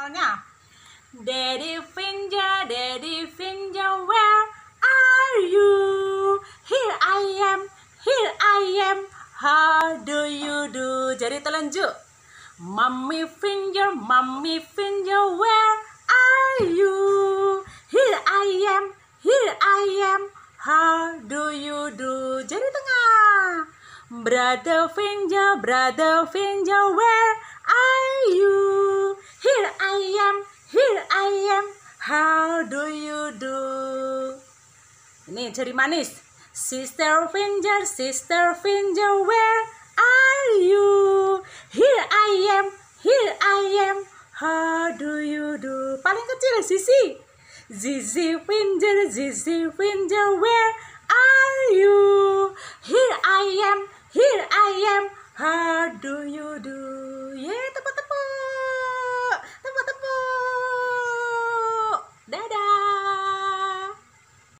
Vokalnya Daddy Finja, Daddy Finja, where are you? Here I am, here I am, how do you do? Jadi telanjut Mommy Finger, Mommy Finger, where are you? Here I am, here I am, how do you do? Jadi tengah Brother Finger, Brother Finger, where do you do? Ini jari manis. Sister finger, sister finger, where are you? Here I am, here I am. How do you do? Paling kecil Sisi. Zizi finger, Zizi finger, where are you? Here I am, here I am. How